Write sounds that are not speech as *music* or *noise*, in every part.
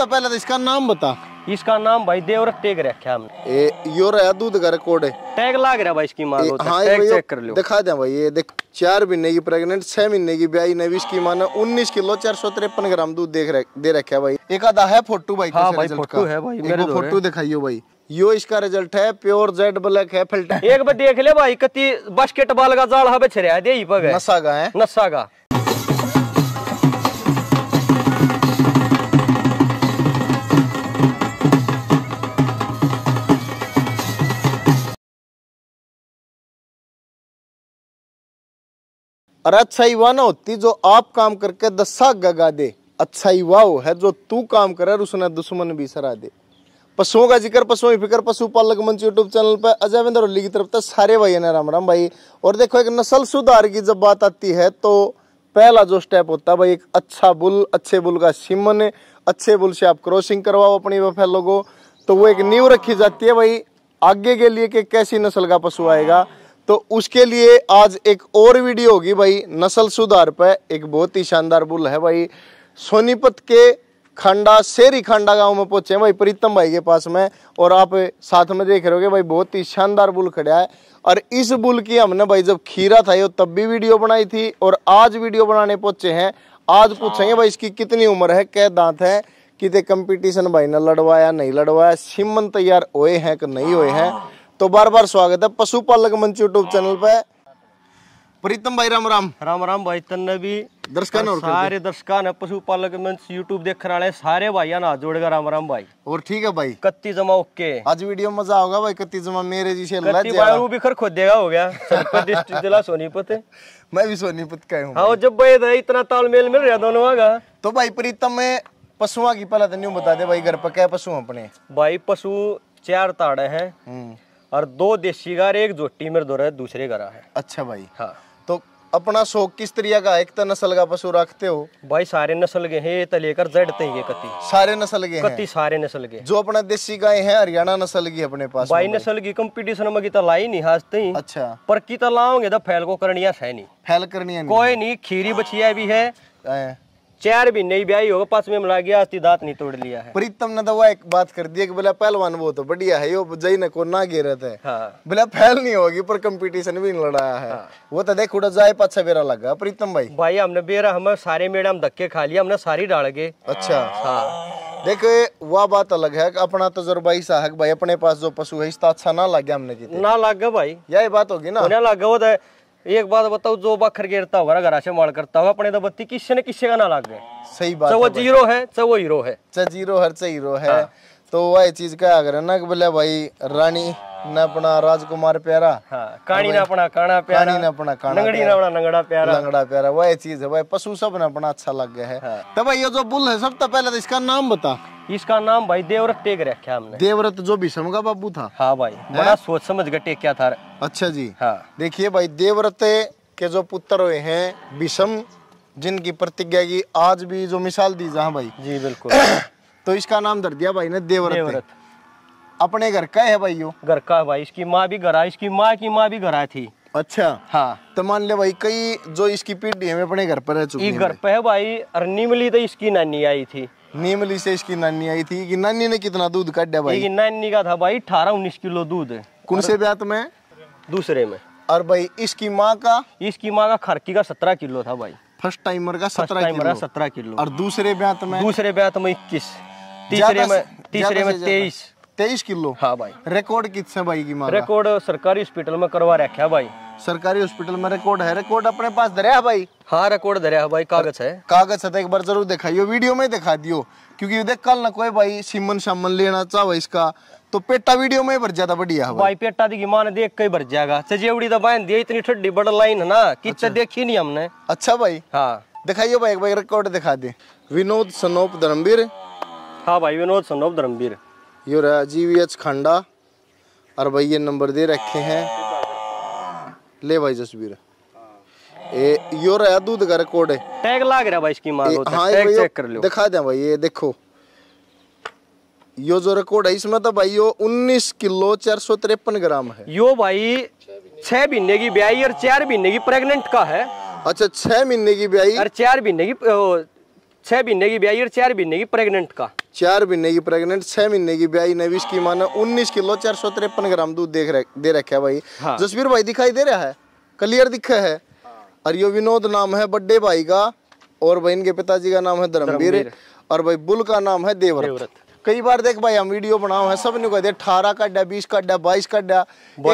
बता तो पहले तो इसका नाम बता इसका नाम भाई देवरत टेग रखा हमने ए, यो रहा दूध घर रिकॉर्ड है टैग लाग रहा भाई इसकी मां तो, हाँ टैग चेक कर लो दिखा दे भाई ये देख चार महीने की प्रेग्नेंट छह महीने की ब्याई ने भी इसकी मां ने उन्नीस किलो चार सौ तिरपन ग्राम दूध देख रख, दे रखा है भाई एक आधा है फोटो भाई हाँ भाई फोटो है भाई मेरे तो फोटो दिखाइयो भाई यो इसका रिजल्ट है प्योर जेड ब्लैक है फिल्टर एक बार देख ले भाई कति बास्केटबॉल का जाल हबे हाँ छरे दे ही पगे नसा का है नसा का और अच्छाई वह ना होती जो आप काम करके दसा गगा दे अच्छाई वह वो है जो तू काम करे और उसने दुश्मन भी सरा दे पशुओं का जिक्र पशुओं की फिक्र पशुपालक मंच यूट्यूब चैनल पर अजय विंदर की तरफ से सारे भाई ने राम राम भाई और देखो एक नस्ल सुधार की जब बात आती है तो पहला जो स्टेप होता है भाई एक अच्छा बुल अच्छे बुल का सिमन अच्छे बुल से आप क्रॉसिंग करवाओ अपनी वह फैलो को तो वो एक नींव रखी जाती है भाई आगे के लिए कि कैसी नस्ल का पशु आएगा तो उसके लिए आज एक और वीडियो होगी भाई नस्ल सुधार पर एक बहुत ही शानदार बुल है भाई सोनीपत के खंडा शेरी खंडा गांव में पहुंचे हैं भाई प्रीतम भाई के पास में और आप साथ में देख रहे हो भाई बहुत ही शानदार बुल खड़ा है और इस बुल की हमने भाई जब खीरा था ये तब भी वीडियो बनाई थी और आज वीडियो बनाने पहुंचे हैं आज पूछेंगे भाई इसकी कितनी उम्र है कै दांत है कितने कंपटीशन भाई ने लड़वाया नहीं लड़वाया सिमन तैयार हुए हैं कि नहीं हुए हैं तो बार बार स्वागत है पशुपालक मंच यूट्यूब चैनल पे प्रीतम भाई राम राम राम राम भाई तन्ने भी दर्शकान और सारे दर्शकान है पशुपालक मंच यूट्यूब देख रहे सारे भाई ना जोड़ेगा राम राम भाई और ठीक है भाई कत्ती जमा ओके आज वीडियो मजा होगा भाई कत्ती जमा मेरे जी से कत्ती भाई खर खोद देगा हो गया जिला सोनीपत है *laughs* मैं भी सोनीपत का हूँ हाँ जब भाई इतना तालमेल मिल रहा दोनों का तो भाई प्रीतम में पशुआ की पहला तो नहीं बता दे भाई घर पर क्या पशु अपने भाई पशु चार ताड़े हैं हम्म। और दो देसी गार एक जोटी मेरे दो दूसरे गारा है अच्छा भाई हाँ तो अपना शौक किस तरीका का एक तो नस्ल का पशु रखते हो भाई सारे नस्ल के हैं तो लेकर जड़ते ही कति सारे नस्ल के कति सारे नस्ल के जो अपना देसी गाय है हरियाणा नस्ल की अपने पास भाई नस्ल की कंपटीशन में गीता तो लाई नहीं हाजते ही अच्छा पर गीता तो लाओगे तो फैल को करनिया है नहीं फैल करनिया कोई नहीं खीरी बछिया भी है चार भी नहीं ब्याई होगा पास में मिला गया अस्थि दांत नहीं तोड़ लिया है प्रीतम ने दवा तो एक बात कर दी कि बोला पहलवान वो तो बढ़िया है यो जई ने को ना गिरे थे हाँ। बोला फैल नहीं होगी पर कंपटीशन भी नहीं लड़ाया है हाँ। वो तो देख उड़ा जाए पाछा बेरा लगा प्रीतम भाई भाई हमने बेरा हमें सारे मेड़ा हम धक्के खा लिया हमने सारी डाल गए अच्छा हाँ देखो वह बात अलग है अपना तजुर्बा तो ही साहक भाई अपने पास जो पशु है इसका अच्छा ना लगे हमने ना लगा भाई यही बात होगी ना लागे वो तो एक बात बताओ जो बखर गिरता होगा घर से माल करता होगा अपने तो बत्ती किससे न किससे का ना लाग गए सही बात चाहे वो जीरो है चाहे वो हीरो है चाहे जीरो हर चाहे हीरो है हाँ। तो वह चीज का अगर ना कि बोले भाई रानी ना अपना राजकुमार प्यारा हाँ, कानी ना अपना काना प्यारा कानी ना अपना काना लंगड़ी ना अपना लंगड़ा प्यारा लंगड़ा प्यारा वह चीज है वह पशु सब ना अपना अच्छा लग गया है हाँ। तो भाई ये जो बुल है सब तो पहले तो इसका नाम बता इसका नाम भाई देवव्रत टेक रखा हमने देवरत जो भीषम का बाबू था हाँ भाई बड़ा सोच समझ टेक क्या था अच्छा जी हाँ देखिए भाई देवव्रत के जो पुत्र हुए हैं विषम जिनकी प्रतिज्ञा की आज भी जो मिसाल दी जहाँ भाई जी बिल्कुल *coughs* तो इसका नाम धर दिया भाई ने देवरत, देवरत। अपने घर का है भाई यो घर का भाई इसकी माँ भी घर आई इसकी माँ की माँ भी घर आई थी अच्छा हाँ तो मान ले भाई कई जो इसकी पीढ़ी है अपने घर पर है चुकी घर पर है भाई और नीमली तो इसकी नानी आई थी नीमली से इसकी नानी आई थी कि नानी ने कितना दूध काटा भाई नानी का था भाई अठारह उन्नीस किलो दूध कौन से ब्यात में दूसरे में और भाई इसकी माँ का इसकी माँ का खरकी का सत्रह किलो था भाई फर्स्ट टाइमर का सत्रह टाइमर का सत्रह किलो और दूसरे ब्यात में दूसरे ब्यात में इक्कीस तीसरे में तीसरे में तेईस तेईस किलो हाँ भाई रिकॉर्ड कितने भाई की मारा रिकॉर्ड सरकारी हॉस्पिटल में करवा रखा भाई सरकारी हॉस्पिटल में रिकॉर्ड है रिकॉर्ड अपने पास धरिया भाई हाँ रिकॉर्ड धरिया भाई कागज है कागज है तो एक बार जरूर दिखाइयो वीडियो में दिखा दियो क्योंकि देख कल ना कोई भाई सिमन शामन लेना चाहो इसका तो पेटा वीडियो में भर जाता बढ़िया भाई, भाई पेटा दी मान देख के भर जाएगा सजेवड़ी अच्छा, तो बहन दी इतनी ठंडी बड़ा लाइन है ना कि अच्छा। देखी नहीं हमने अच्छा भाई हाँ दिखाइयो भाई एक भाई रिकॉर्ड दिखा दे विनोद सनोप धर्मवीर हाँ भाई विनोद सनोप धर्मवीर यो रहा वी एच खंडा और भाई ये नंबर दे रखे हैं ले भाई जसवीर ए यो रहा दूध का रिकॉर्ड है टैग लाग रहा भाई इसकी मार तो, हाँ टैग चेक कर लो दिखा दें भाई ये देखो यो जो रिकॉर्ड है इसमें तो भाई यो 19 किलो चार सौ तिरपन ग्राम है यो भाई छह महीने की ब्याई और चार महीने की प्रेग्नेंट का है अच्छा छह महीने की ब्याई और चार महीने की छह महीने की ब्याई और चार महीने की प्रेग्नेंट का चार महीने की प्रेग्नेंट छह महीने की ब्याई ने भी इसकी माना उन्नीस किलो चार सौ तिरपन ग्राम दूध देख रख दे रखे है भाई हाँ। जसवीर भाई दिखाई दे रहा है क्लियर दिखे है और यो विनोद नाम है बड्डे भाई का और भाई इनके पिताजी का नाम है धर्मवीर और भाई बुल का नाम है देवरत कई बार देख भाई हम वीडियो बनाओ है सब कह दिया अठारह का डा बीस का डा बाईस का डा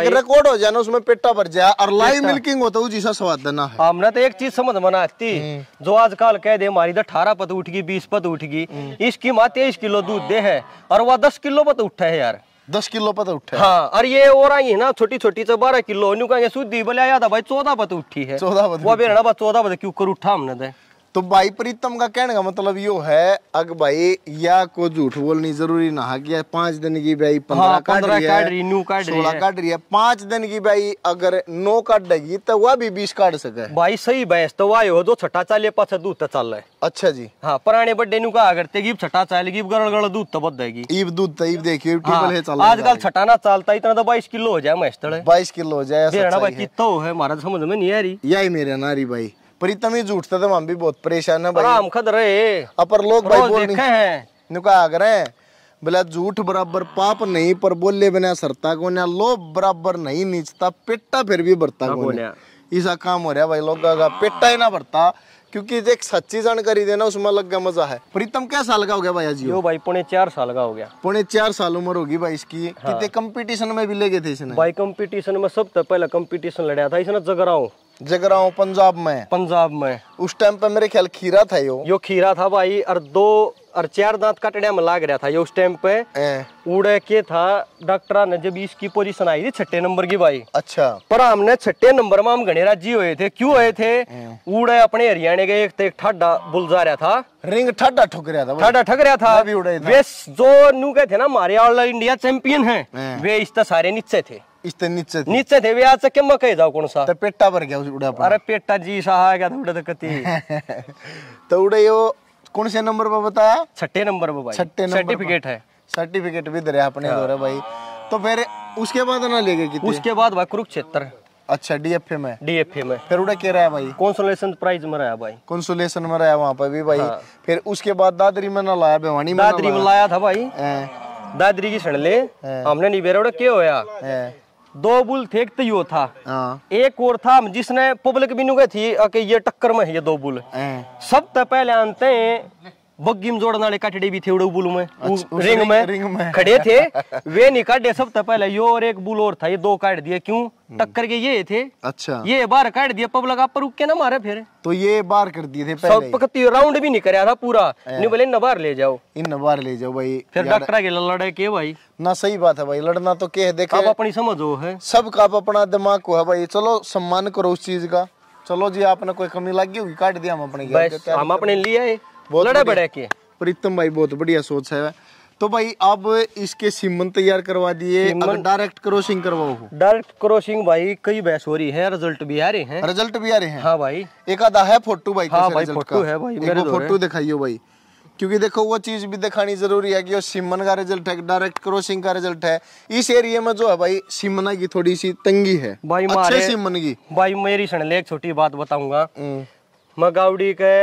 एक रिकॉर्ड हो जाना उसमें पेटा भर जाए और लाइव मिल्किंग होता है जिसका स्वाद देना है हाँ, हमने तो एक चीज समझ में आती हम्म। जो आजकल कह दे हमारी तो अठारह पद उठगी बीस पद उठगी हम्म। इसकी माँ तेईस किलो दूध दे है और वह दस किलो पद उठा है यार दस किलो पत उठे हाँ और ये और आई है ना छोटी छोटी तो से बारह किलो न्यू कहेंगे सुधी बोले आया था भाई चौदह पत उठी है चौदह पत वो बेरना चौदह पत क्यों कर उठा हमने दे तो? तो भाई प्रीतम का कहने का मतलब यो है अग भाई या को झूठ बोलनी जरूरी ना है कि पांच दिन की भाई हाँ, पंद्रह काट रही है पांच दिन की भाई अगर नो काट देगी तो वह भी बीस काट सके भाई सही बहस तो वह हो जो छठा चाले पास दूध तो चल रहा है अच्छा जी हाँ पुराने बड्डे नु कहा करते छठा चाल गिब गड़ गड़ दूध तो बदेगी ईब दूध तो ईब देखिए टेबल हाँ, आजकल छठा ना चलता इतना तो बाईस किलो हो जाए महेश बाईस किलो हो जाए कितना है महाराज तो समझ में नहीं आ रही यही मेरे नारी भाई प्रीतम ही झूठता था तो हम भी बहुत परेशान है भाई हम खद रहे अपर लोग भाई बोल नहीं नुका आ रहे बोला झूठ बराबर पाप नहीं पर बोले बिना सरता को लोभ बराबर नहीं नीचता पिटता फिर भी बरता को ऐसा काम हो रहा है भाई लोगों का पेटा ही ना भरता क्योंकि एक सच्ची जानकारी देना उसमें लग गया मजा है प्रीतम क्या साल का हो गया भाई जी भाई पुणे चार साल का हो गया पुणे चार साल उम्र होगी भाई इसकी हाँ। कितने कंपटीशन में भी ले गए थे इसने भाई कंपटीशन में सबसे पहला कंपटीशन लड़ा था इसने जगराओ जगराओ पंजाब में पंजाब में उस टाइम पे मेरे ख्याल खीरा था यो यो खीरा था भाई और दो और चार दांत कटड़िया में लाग रहा था ये उस टाइम पे उड़े के था डॉक्टर ने जब इसकी पोजीशन आई थी छठे नंबर की भाई अच्छा पर हमने छठे नंबर में हम गणेराज जी हुए थे क्यों हुए थे उड़े अपने हरियाणा के एक तो ठड्डा बुलजा रहा था रिंग ठाडा ठुक रहा था ठाडा ठक रहा था अभी उड़े वे जो नू गए थे ना हमारे ऑल इंडिया चैंपियन है वे इस तरह तो सारे नीचे थे इसते तो नीचे थे। नीचे थे वे आज से किम्मा कही जाओ कौन सा तो पेटा भर गया उड़ा अरे पेटा जी सहा गया था उड़ा तो *laughs* तो उड़े यो कौन से नंबर पर बताया छठे नंबर पर छठे सर्टिफिकेट है सर्टिफिकेट भी दे अपने दो हाँ। भाई तो फिर उसके बाद ना ले गए उसके बाद भाई कुरुक्षेत्र अच्छा डीएफए में डीएफए में फिर उड़ा के रहा भाई कॉन्सोलेशन प्राइज में रहा भाई कॉन्सोलेशन में रहा वहाँ पर भी भाई हाँ। फिर उसके बाद दादरी में ना लाया भवानी में दादरी में लाया था भाई हाँ। दादरी की ले हाँ। हमने नहीं बेरा क्या होया दो बुल थे तो यो था हाँ। एक और था जिसने पब्लिक भी नुगे थी कि ये टक्कर में है ये दो बुल सब तो पहले आते हैं बग्गी जोड़ना ने काटड़े भी थे उड़े बुलू में अच्छा, रिंग में रिंग में खड़े थे वे नहीं काटे सब था पहले यो और एक बुल और था ये दो काट दिए क्यों हम्म। टक्कर के ये थे अच्छा ये बार काट दिए पब लगा पर रुक के ना मारे फिर तो ये बार कर दिए थे पहले सब पकती राउंड भी नहीं कराया था पूरा नहीं बोले बार ले जाओ इन बार ले जाओ भाई फिर डॉक्टर के लड़े के भाई ना सही बात है भाई लड़ना तो के है देखो आप अपनी समझो है सब का अपना दिमाग को है भाई चलो सम्मान करो उस चीज का चलो जी आपने कोई कमी लगी होगी काट दिया हम अपने हम अपने लिए प्रीतम भाई बहुत बढ़िया सोच है तो भाई अब इसके सिमन तैयार करवा दिए डायरेक्ट क्रॉसिंग करवाओ डायरेक्ट क्रॉसिंग भाई कई बहस हो रही है रिजल्ट भी आ रहे हैं रिजल्ट भी आ रहे हैं हाँ भाई एक आधा है फोटो भाई हाँ भाई फोटो है भाई मेरे फोटो तो दिखाइयो भाई क्योंकि देखो वो चीज भी दिखानी जरूरी है कि वो सिमन का रिजल्ट है डायरेक्ट क्रॉसिंग का रिजल्ट है इस एरिया में जो है भाई सिमना की थोड़ी सी तंगी है भाई अच्छे सिमन की भाई मेरी सुन ले एक छोटी बात बताऊंगा हम्म। मैं गाउडी के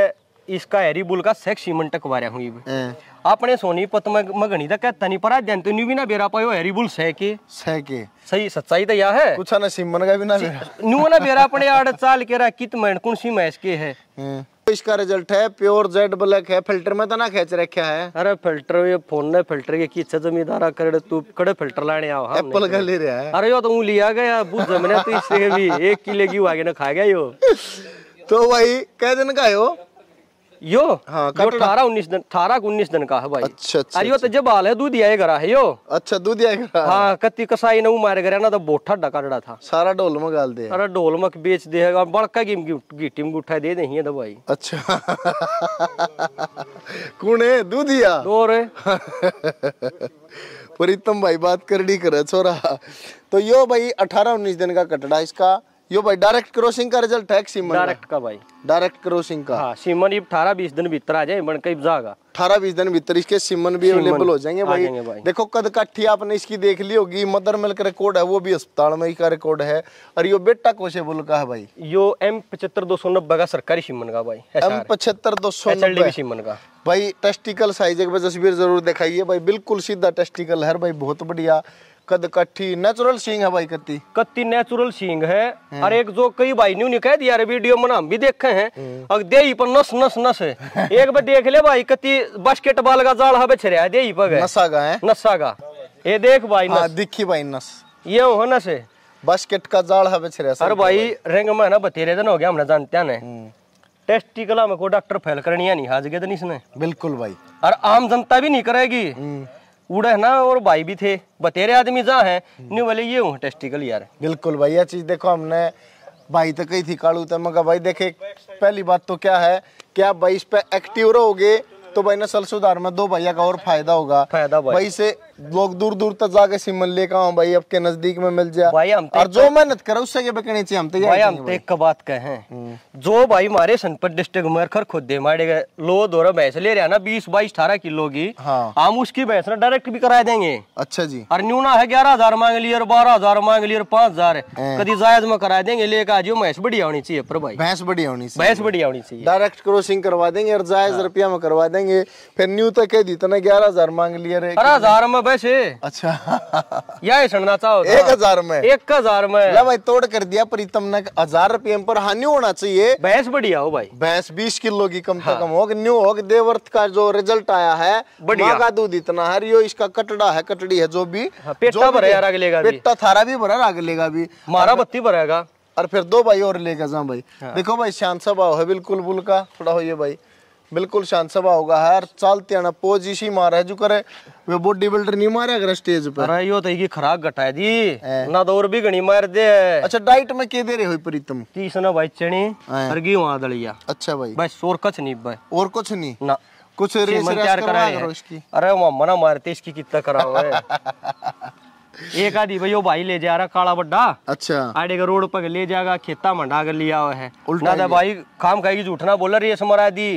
इसका हैरी बुल का सेक्स सीमेंटक वारे हुई हाँ। आपने सोनी पत मगनी तक कहता नहीं पर जंतु नहीं भी ना बेरा पायो हैरी बुल सह के सह के सही सच्चाई तो यह है कुछ ना सिमन का भी ना न्यू ना बेरा अपने आड़ चाल के रहा कित मैंड कौन सी मैच के है हाँ। तो इसका रिजल्ट है प्योर जेड ब्लैक है फिल्टर में तो ना खेच रखा है अरे फिल्टर ये फोन ने फिल्टर के की जमींदारा कर तू कड़े फिल्टर लाने आओ हम एप्पल का ले रहा है अरे यो तो ऊ लिया गया बुझ जमने तो इससे भी एक किले की आगे ना खा गया यो *laughs* तो भाई कह दिन का यो यो हाँ अठारह उन्नीस दिन अठारह उन्नीस दिन का है भाई अच्छा, अच्छा अरे तो अच्छा। जब आल है दूध करा है यो अच्छा दूध हाँ कत्ती कसाई ने मारे गए ना तो बोठा डका था सारा डोल में दे सारा डोल में बेच दे और बड़का गिम गिट्टी में उठा दे दे ही तो भाई अच्छा कुने है दूधिया और प्रीतम भाई बात करनी करे छोरा तो यो भाई अठारह उन्नीस दिन का कटड़ा इसका यो भाई डायरेक्ट क्रॉसिंग का रिजल्ट है सीमन डायरेक्ट का भाई डायरेक्ट क्रॉसिंग का हाँ, सीमन ये अठारह बीस दिन भीतर आ जाए मन कई जागा अठारह बीस दिन भीतर इसके सीमन भी अवेलेबल हो जाएंगे भाई।, भाई देखो कद काठी आपने इसकी देख ली होगी मदर मिल्क रिकॉर्ड है वो भी अस्पताल में ही का रिकॉर्ड है और यो बेटा बुल का है भाई यो एम पचहत्तर दो सौ नब्बे का सरकारी सीमन का भाई एम पचहत्तर दो सौ नब्बे सीमन का भाई टेस्टिकल साइज एक बार तस्वीर जरूर दिखाइए भाई बिल्कुल सीधा टेस्टिकल है भाई बहुत बढ़िया कद कट्ठी नेचुरल सींग है भाई कत्ती कत्ती नेचुरल सींग है हाँ। और एक जो कई भाई न्यू ने कह दिया रे वीडियो में हम भी देखे हैं हाँ। और देही पर नस नस नस है *laughs* एक बार देख ले भाई कत्ती बास्केट बॉल का जाल हवे छरे देही पर नसा का है नसा का ये देख भाई हाँ, नस दिखी भाई नस ये हो नस है बास्केट का जाल हवे छरे अरे भाई रंग में ना बतेरे दिन हो गया हमने जानते हैं हम्म। टेस्टिकला में को डॉक्टर फैल करनी है नहीं हाज गए इसने बिल्कुल भाई और आम जनता भी नहीं करेगी हम्म। उड़े ना और भाई भी थे बतेरे आदमी जहाँ है न्यू बोले ये हूँ टेस्टिकल यार बिल्कुल भाई ये चीज देखो हमने भाई तो कही थी कालू तो मगर भाई देखे पहली बात तो क्या है क्या आप भाई इस पे एक्टिव रहोगे तो भाई सल सुधार में दो भैया का और फायदा होगा फायदा भाई, भाई से लोग दूर दूर तक जाके सिमन लेकर आओ भाई आपके नजदीक में मिल जाए भाई हम तो और जो मेहनत करे उससे बकनी चाहिए हम तो भाई हम तो एक का बात कहे हम्म। जो भाई मारे सनपत डिस्ट्रिक्ट में खर खुद दे मारे गए लो दो भैंस ले रहे ना बीस बाईस अठारह किलो की हाँ। हम उसकी भैंस ना डायरेक्ट भी करा देंगे अच्छा जी और न्यूना है ग्यारह हजार मांग लिये और बारह हजार मांग लिए और पांच हजार हाँ। कभी जायज में करा देंगे लेकर आज भैंस बढ़िया होनी चाहिए पर भाई भैंस बढ़िया होनी चाहिए भैंस बढ़िया होनी चाहिए डायरेक्ट क्रॉसिंग करवा देंगे और जायज हाँ। रुपया में करवा देंगे फिर न्यू तक कह दी तो ना ग्यारह हजार मांग लिया हजार में पैसे अच्छा यह सणनाचा होता एक हजार में एक हजार में ला भाई तोड़ कर दिया प्रीतम ने हजार रुपये पर हानि होना चाहिए भैंस बढ़िया हो भाई भैंस बीस किलो की कम से हाँ। कम हो न्यू हो देवर्थ का जो रिजल्ट आया है बढ़िया का दूध इतना है यो इसका कटड़ा है कटड़ी है जो भी हाँ, पेटा भरा यार लेगा पेटा थारा भी भरा आगे लेगा अभी मारा बत्ती भरेगा और फिर दो भाई और लेगा जा भाई हाँ। देखो भाई शांत स्वभाव है बिल्कुल बुल का थोड़ा हो ये भाई बिल्कुल शांत सभा होगा हर चालते ना पोज इसी मारे जो करे वे बॉडी बिल्डर नहीं मारे अगर स्टेज पर अरे यो तो ये खराक घटा जी ना दौर तो भी घणी मार दे अच्छा डाइट में के दे रहे हो प्रीतम तीस ना भाई चनी सरगी वहां दलिया अच्छा भाई बस और कुछ नहीं भाई और कुछ नहीं ना कुछ रेस तैयार करा रहे इसकी अरे वो मना मारते इसकी कितना करा हुआ है *laughs* एक आदि भाई भाई ले जा रहा काला बड्डा अच्छा आड़े का रोड पर ले जाएगा खेता मंडा कर लिया हुआ है ना तो भाई काम खाएगी झूठना बोल रही है समारा आदि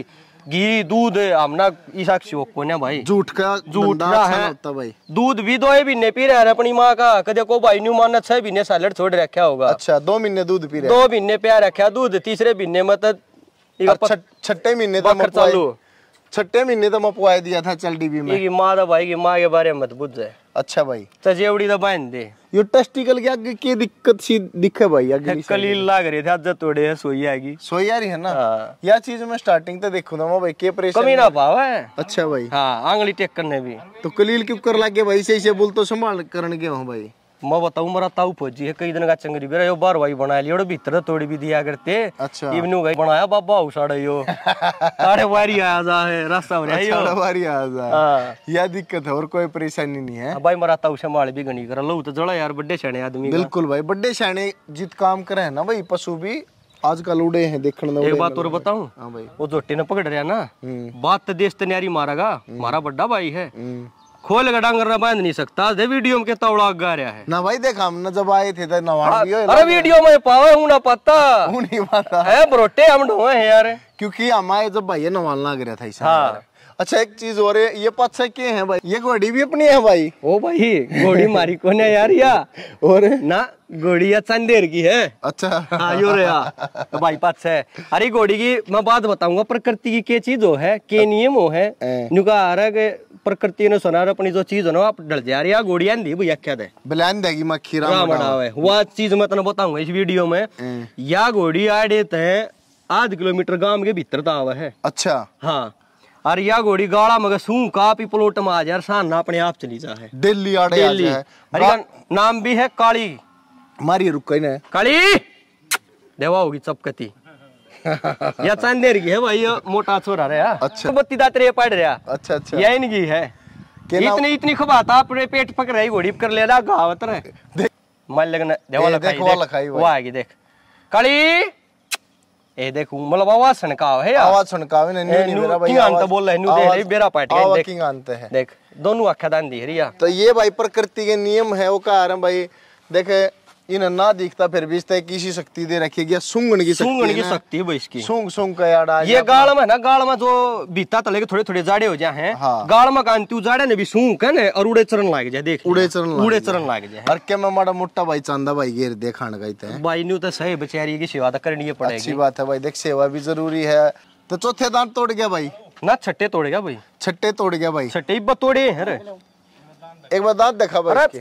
घी दूध हमना ईसा शौक को ना भाई जूठ का झूठ ना अच्छा है दूध भी दो महीने पी रहे अपनी माँ का कदे को भाई न्यू माना छह महीने सैलड छोड़ रखा होगा अच्छा दो महीने दूध पी रहे दो महीने प्या रखा दूध तीसरे महीने मतलब छठे महीने तो चालू છઠ્ઠે મહિને તમે પોવાઈ दिया था चल डीबी में ये माँ तो भाई की माँ के बारे में मत पूछ अच्छा भाई तजेवड़ी तो बांध दे यो टेस्टिकल के आगे की दिक्कत सी दिखे भाई आगे कलील लाग रहे थे आज तोड़े है सोई आएगी सोई आ रही है ना हाँ। या चीज में स्टार्टिंग तो देखो ना भाई के परेशान कमी ना पावे अच्छा भाई हां आंगली टेक करने भी तो कलील क्यों कर लागे भाई से से बोल तो संभाल करने के हो भाई मैं बताऊ मेरा ताऊ फौजी है कई दिन का चंगरी बेरा यो बार भाई बनाया लियो भीतर तोड़ी भी दिया करते अच्छा इवनू भाई बनाया बाबा हो साड़े यो *laughs* साड़े वारी आ जा है रास्ता हो अच्छा, यो साड़े वारी आ जा हाँ। या दिक्कत है और कोई परेशानी नहीं है हाँ, भाई मेरा ताऊ से माल भी गणी कर लो तो जड़ा यार बड़े शाने आदमी बिल्कुल भाई बड़े शाने जित काम करे है ना भाई पशु भी आजकल उड़े हैं देखने में एक बात और बताऊं हां भाई वो जोटे ने पकड़ रहा ना हम्म। बात देश तैयारी मारेगा मारा हम्म। बड़ा भाई है हम्म। खोल के डांगर ना बांध नहीं सकता दे वीडियो में कितना उड़ा गा रहा है ना भाई देखा ना जब आए थे तो नवाड़ी हाँ, अरे वीडियो में पावे हूं ना पता हूं नहीं पता है ब्रोटे हम ढोए हैं यार क्योंकि हमारे जब भाई नवाल लग रहा था हां अच्छा एक चीज और है ये पाछा के है भाई ये घोड़ी भी अपनी है भाई ओ भाई घोड़ी मारी कौन है यार या और ना घोड़ी या चंदेर की है अच्छा हाँ यो रे तो भाई पाछा है अरे घोड़ी की मैं बात बताऊंगा प्रकृति की के चीज हो है के नियम हो है नुका आ रहा है प्रकृति ने सोनार अपनी जो चीज है आप डल जा रही है गोड़िया दी भैया क्या दे बिलान देगी मखीरा बनावे वो चीज मैं तने बताऊंगा इस वीडियो में या घोड़ी आड़े ते आध किलोमीटर गांव के भीतर तो आवे है अच्छा हाँ और या घोड़ी गाड़ा मगर सू का पिपलोट में आ जा साना अपने आप चली जा है दिल्ली आड़े दिल्ली अरे नाम भी है काली मारी रुक काली देवा होगी चपकती या चांदेर की है भाई ये मोटा छोरा रहा अच्छा बत्ती दात रे पड़ रहा अच्छा अच्छा यही इनकी है इतनी इतनी आता अपने पेट पक रही घोड़ी कर ले रहा घावत रहे मन लगना देवा लखाई देख वाह आएगी देख काली ए देखो मतलब आवाज सनकाव है आवाज सनकाव ने न्यू न्यू मेरा भाई किंग अंत बोल है न्यू दे रही बेरा पाट गई देख किंग अंत है देख दोनों आंखें दान दी रही है तो ये भाई प्रकृति के नियम है वो कह रहा भाई देख इन ना दिखता फिर भी इसका किसी शक्ति दे रखी गया सूंघन की सूंघन की शक्ति है इसकी सूंघ सूंघ का यार ये गाल में ना गाल में जो बीता तले के थोड़े थोड़े जाड़े हो जाए हैं हाँ। गाल में कांति जाड़े ने भी सूंघ है ना और उड़े चरण लाग जाए देख उड़े चरण उड़े चरण लाग जाए हर के में माड़ा मोटा भाई चांदा भाई गेर देखान गए थे भाई न्यू तो सही बेचारी की सेवा तो करनी पड़ेगी अच्छी बात है भाई देख सेवा भी जरूरी है तो चौथे दांत तोड़ गया भाई ना छट्टे तोड़ गया भाई छट्टे तोड़ गया भाई छट्टे तोड़े हैं एक बार दांत देखा भाई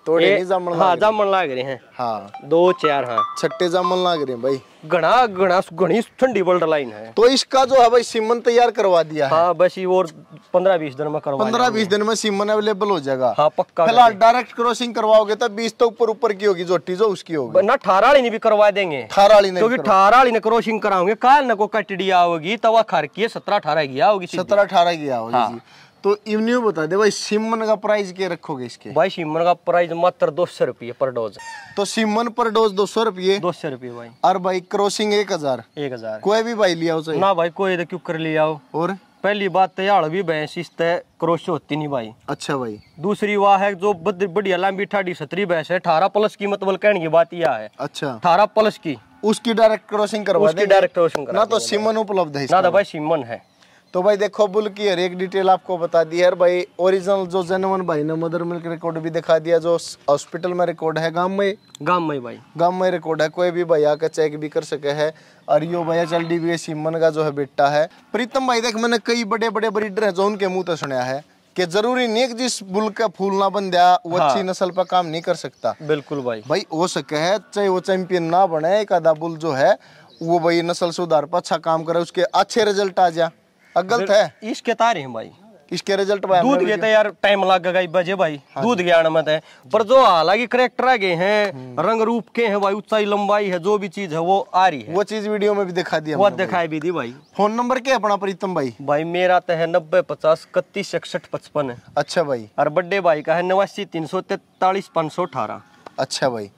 थोड़े नहीं जामन हाँ जामन लाग रहे हैं हाँ दो चार हाँ छट्टे जामन लाग रहे हैं भाई घना घना घनी ठंडी बोल्डर लाइन है तो इसका जो है भाई सीमन तैयार करवा दिया है हाँ बस ये और पंद्रह बीस दिन में करवा पंद्रह बीस दिन में सीमन अवेलेबल हो जाएगा हाँ पक्का फिलहाल डायरेक्ट क्रॉसिंग करवाओगे तो बीस तो ऊपर ऊपर की होगी जो टीजो उसकी होगी ना ठाराली ने भी करवा देंगे ठाराली ने क्योंकि ठाराली ने क्रॉसिंग कराओगे काल न को कटड़ी आओगी तवा खर की सत्रह अठारह गया होगी सत्रह अठारह गया होगी तो इवन्यू बता दे भाई सिमन का प्राइस क्या रखोगे इसके भाई सिमन का प्राइस मात्र दो सौ रुपये पर डोज तो सिमन पर डोज दो सौ रुपये दो सौ रुपये भाई और भाई क्रॉसिंग एक हजार एक हजार कोई भी भाई लिया हो ना भाई कोई तो क्यों कर लिया हो और पहली बात तैयार तो भी भैंस इस तय क्रोश होती नहीं भाई अच्छा भाई दूसरी वाह है जो बढ़िया लंबी ठाडी सतरी भैंस है अठारह प्लस की मतलब कहने की बात यह है अच्छा अठारह प्लस की उसकी डायरेक्ट क्रॉसिंग करवा उसकी डायरेक्ट क्रॉसिंग ना तो सिमन उपलब्ध है ना तो भाई सिमन है तो भाई देखो बुल की हर एक डिटेल आपको बता दी है भाई ओरिजिनल जो जनवन भाई ने मदर मिल्क रिकॉर्ड भी दिखा दिया जो हॉस्पिटल में रिकॉर्ड है गांव में गांव में भाई गांव में रिकॉर्ड है कोई भी भैया का चेक भी कर सके है और यो भैया चल डी बी सीमन का जो है बेटा है प्रीतम भाई देख मैंने कई बड़े बड़े ब्रीडर है जो उनके मुंह तो सुना है कि जरूरी नहीं कि जिस बुल का फूल ना बन दिया वो हाँ। अच्छी नस्ल पर काम नहीं कर सकता बिल्कुल भाई भाई हो सके है चाहे वो चैंपियन ना बने एक आधा बुल जो है वो भाई नस्ल सुधार पर अच्छा काम करे उसके अच्छे रिजल्ट आ जाए गलत है इसके तार है भाई इसके रिजल्ट दूध गए तो यार टाइम लग गई बजे भाई हाँ दूध गया मत है पर जो हालांकि करेक्टर आ गए हैं हम्म। रंग रूप के हैं भाई ऊंचाई लंबाई है जो भी चीज है वो आ रही है वो चीज वीडियो में भी दिखा दिया वो दिखाई भी दी भाई फोन नंबर क्या अपना प्रीतम भाई भाई मेरा तो है नब्बे पचास इकतीस इकसठ पचपन है अच्छा भाई और बड्डे भाई का है नवासी तीन सौ तैतालीस पाँच सौ अठारह अच्छा भाई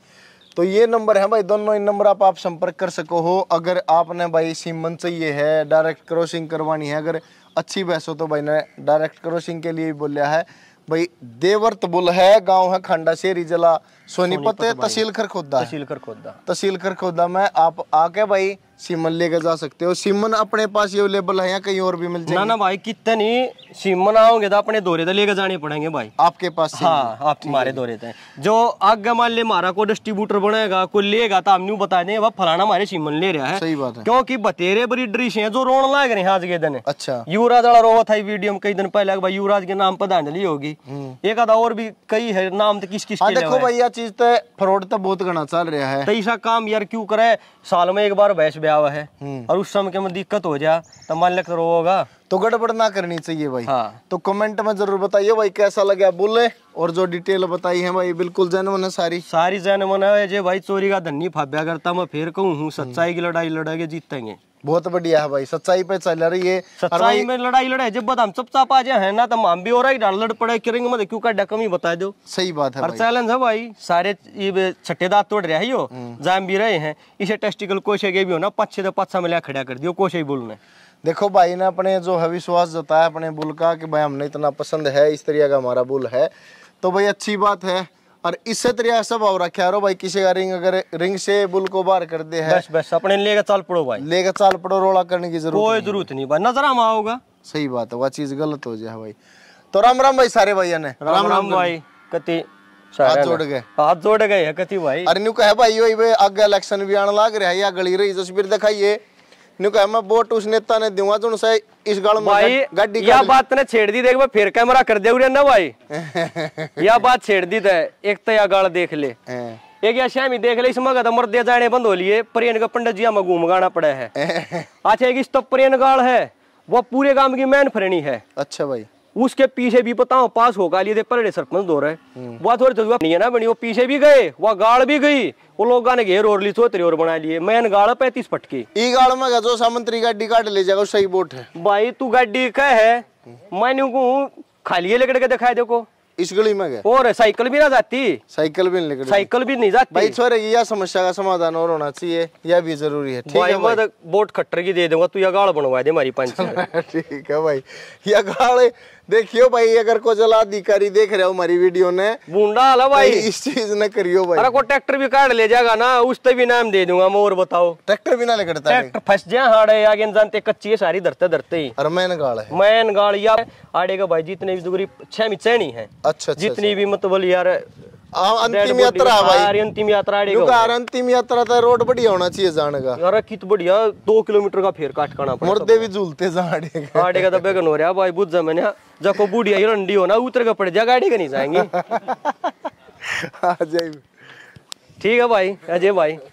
तो ये नंबर है भाई दोनों इन नंबर आप आप संपर्क कर सको हो अगर आपने भाई सीमन चाहिए है डायरेक्ट क्रॉसिंग करवानी है अगर अच्छी बहस हो तो भाई ने डायरेक्ट क्रॉसिंग के लिए भी बोलिया है भाई देवर्त बुल है गांव है खंडा शेरी जिला सोनीपत तहसील खरखोदा तहसील खरखोदा तहसील खरखोदा में आप आके भाई सिमन लेकर जा सकते हो सीमन अपने पास अवेलेबल है या कहीं और भी मिल जाएगा ना ना भाई कितने नहीं सीमन आओगे तो अपने दौरे तो लेकर जाने पड़ेंगे भाई आपके पास हाँ आप हमारे दौरे थे जो आगे मान ले हमारा को डिस्ट्रीब्यूटर बनाएगा कोई लेगा तो हम बता दें फलाना हमारे सीमन ले रहा है सही बात है क्योंकि बतेरे ब्रीडरिश है जो रोन लाग रहे हैं आज के दिन अच्छा युवराज वाला रोवा था वीडियो में कई दिन पहले भाई युवराज के नाम पतांजलि होगी हम्म। एक आधा और भी कई है नाम तो किस हाँ, किस देखो भाई यह चीज तो फ्रॉड तो बहुत गणा चल रहा है तो ऐसा काम यार क्यूँ करे साल में एक बार भैंस भी है हम्म। और उस समय में दिक्कत हो जाए तो मान लेकर होगा तो गड़बड़ ना करनी चाहिए भाई हाँ तो कमेंट में जरूर बताइए भाई कैसा लगे बोले और जो डिटेल बताई है भाई बिल्कुल जैन है सारी सारी जैन मन है जे भाई चोरी का धनी फाब्या करता मैं फिर कहूँ सच्चाई की लड़ाई लड़ा के जीतेंगे बहुत बढ़िया है भाई सच्चाई पे चल रही है सच्चाई में लड़ाई लड़ाई जब हम चुपचाप आ जाए है ना तो हम भी हो रहा है लड़ पड़े करेंगे मत क्यों का डकम ही बता दो सही बात है चैलेंज है भाई सारे छठे दांत तोड़ रहे हो हम्म। जाम भी रहे हैं इसे टेस्टिकल कोशे के भी होना तो पच्छा में लिया खड़ा कर दियो कोशे ही बोलने देखो भाई ने अपने जो है विश्वास जताया अपने बुल का कि भाई हमने इतना पसंद है इस तरह का हमारा बुल है तो भाई अच्छी बात है और इससे तेरा सब और रखा रो भाई किसी का रिंग अगर रिंग से बुल को बार कर दे है बस बस अपने लेकर चल पड़ो भाई लेकर चल पड़ो रोला करने की जरूरत कोई जरूरत नहीं भाई नजर में आओगा सही बात है वह चीज गलत हो जाए भाई तो राम राम भाई सारे भैया ने राम राम, भाई कति हाथ जोड़ गए हाथ जोड़ गए कति भाई अरे न्यू कहे भाई आगे इलेक्शन भी आने लग रहा है या गली रही तस्वीर तो दिखाइए निको तो उस नेता ने दूंगा जो तो उसे इस गल में भाई बात ने छेड़ दी देख मैं फिर कैमरा कर देऊ ना भाई *laughs* यह बात छेड़ दी था तो एक तो या गाल देख ले हाँ। एक या श्यामी देख ले इसमें तो मर्दे जाने बंद हो लिए परियन का पंडित जी हमें घूम गाना पड़ा है *laughs* अच्छा एक इस तो प्रेन गाल है वो पूरे गांव की मैन फरणी है अच्छा भाई उसके पीछे भी बताओ पास होगा लिए थे पर सरपंच दो रहे वह थोड़ी जजुआ नहीं है ना बनी वो पीछे भी गए वह गाड़ भी गई वो लोग ने घेर और ली चौतरी और बना लिए मैन गाड़ पैंतीस फटके ई गाड़ में गजो सामंतरी गाड़ी काट ले जाओ सही बोट है भाई तू गाड़ी कह है मैं मैंने खाली लकड़ के दिखाए देखो इस गली में गए और साइकिल भी ना जाती साइकिल भी नहीं साइकिल भी नहीं जाती भाई छोरे यह समस्या का समाधान और होना चाहिए यह भी जरूरी है ठीक है भाई। मैं तो बोट खट्टर की दे दूंगा तू यह गाड़ बनवा दे मारी पंच *laughs* ठीक है भाई यह गाड़ देखियो भाई अगर को जला अधिकारी देख रहे हो हमारी वीडियो ने बूंदा हला भाई इस चीज ने करियो भाई अरे को ट्रैक्टर भी काट ले जाएगा ना उस तक भी नाम दे दूंगा मैं और बताओ ट्रैक्टर भी ना ले करता ट्रैक्टर फंस जाए हाड़े आगे जानते कच्ची है सारी धरते धरते ही अरे मैन गाड़ है मैन गाल यार आड़े का भाई जितने भी दूरी छह मिचैनी है अच्छा, अच्छा जितनी अच्छा। भी मतलब यार अंतिम यात्रा है भाई अंतिम यात्रा अंतिम यात्रा था रोड बढ़िया होना चाहिए जाने का अरे कित बढ़िया दो किलोमीटर का फेर काट करना मुर्दे भी झूलते जाड़े गाड़े का दबे हो रहा भाई बुझ जा मैंने जाको बूढ़िया हिरंडी ना उतर का पड़ जा गाड़ी का नहीं जाएंगे ठीक है भाई अजय भाई